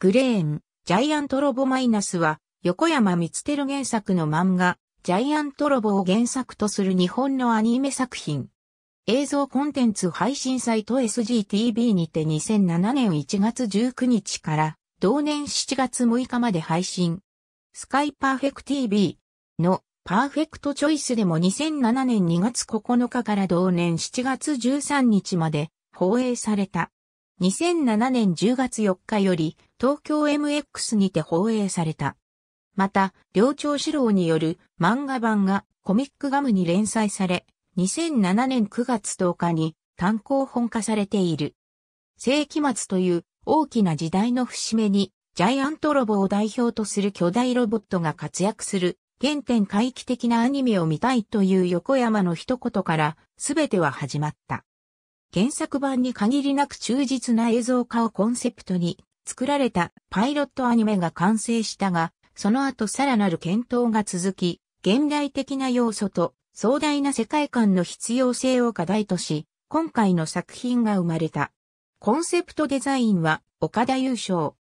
グレーン、ジャイアントロボマイナスは、横山光輝原作の漫画、ジャイアントロボを原作とする日本のアニメ作品。映像コンテンツ配信サイト SGTV にて2007年1月19日から同年7月6日まで配信。スカイパーフェクト TV のパーフェクトチョイスでも2007年2月9日から同年7月13日まで放映された。2007年10月4日より東京 MX にて放映された。また、両長史郎による漫画版がコミックガムに連載され、2007年9月10日に単行本化されている。世紀末という大きな時代の節目にジャイアントロボを代表とする巨大ロボットが活躍する原点回帰的なアニメを見たいという横山の一言から全ては始まった。原作版に限りなく忠実な映像化をコンセプトに作られたパイロットアニメが完成したが、その後さらなる検討が続き、現代的な要素と壮大な世界観の必要性を課題とし、今回の作品が生まれた。コンセプトデザインは岡田優勝。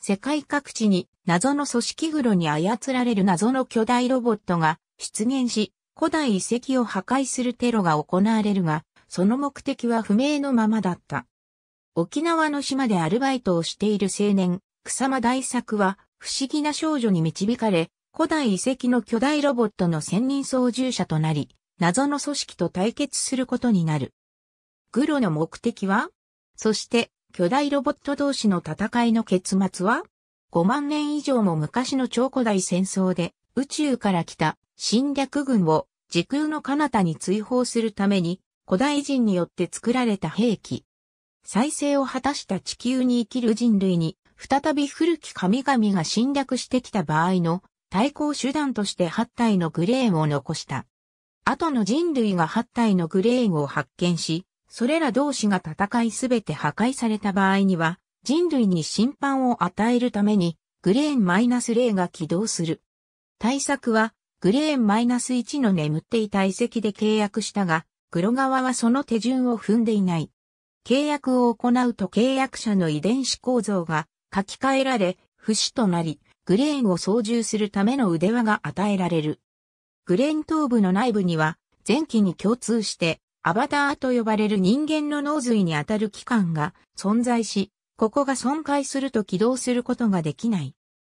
世界各地に謎の組織黒に操られる謎の巨大ロボットが出現し、古代遺跡を破壊するテロが行われるが、その目的は不明のままだった。沖縄の島でアルバイトをしている青年、草間大作は、不思議な少女に導かれ、古代遺跡の巨大ロボットの専任操縦者となり、謎の組織と対決することになる。グロの目的はそして、巨大ロボット同士の戦いの結末は ?5 万年以上も昔の超古代戦争で、宇宙から来た侵略軍を時空の彼方に追放するために古代人によって作られた兵器。再生を果たした地球に生きる人類に、再び古き神々が侵略してきた場合の対抗手段として8体のグレーンを残した。後の人類が8体のグレーンを発見し、それら同士が戦いすべて破壊された場合には、人類に審判を与えるために、グレーンマイナス -0 が起動する。対策は、グレーンマイナス -1 の眠っていた遺跡で契約したが、黒川側はその手順を踏んでいない。契約を行うと契約者の遺伝子構造が書き換えられ、不死となり、グレーンを操縦するための腕輪が与えられる。グレーン頭部の内部には、前期に共通して、アバターと呼ばれる人間の脳髄にあたる器官が存在し、ここが損壊すると起動することができない。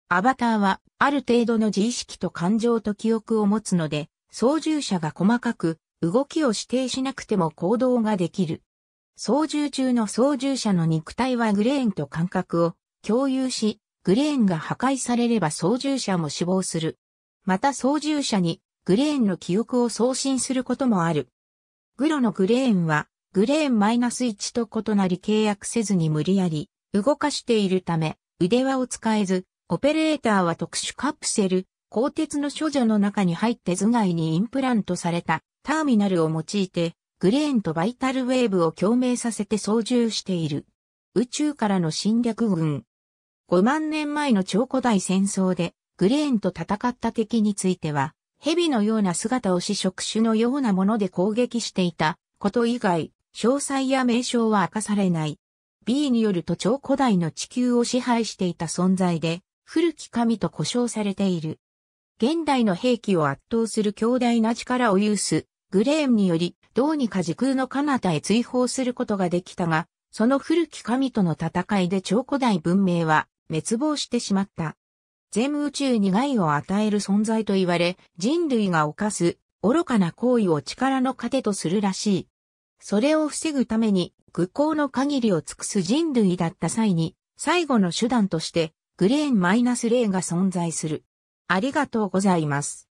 アバターは、ある程度の自意識と感情と記憶を持つので、操縦者が細かく、動きを指定しなくても行動ができる。操縦中の操縦者の肉体はグレーンと感覚を共有し、グレーンが破壊されれば操縦者も死亡する。また操縦者にグレーンの記憶を送信することもある。グロのグレーンは、グレーン -1 と異なり契約せずに無理やり動かしているため、腕輪を使えず、オペレーターは特殊カプセル、鋼鉄の処女の中に入って頭蓋にインプラントされたターミナルを用いて、グレーンとバイタルウェーブを共鳴させて操縦している。宇宙からの侵略軍。5万年前の超古代戦争で、グレーンと戦った敵については、蛇のような姿をし触手のようなもので攻撃していたこと以外、詳細や名称は明かされない。B によると超古代の地球を支配していた存在で、古き神と呼称されている。現代の兵器を圧倒する強大な力を有すグレーンにより、どうにか時空の彼方へ追放することができたが、その古き神との戦いで超古代文明は滅亡してしまった。全宇宙に害を与える存在と言われ、人類が犯す愚かな行為を力の糧とするらしい。それを防ぐために、愚行の限りを尽くす人類だった際に、最後の手段として、グレーンマイナス0が存在する。ありがとうございます。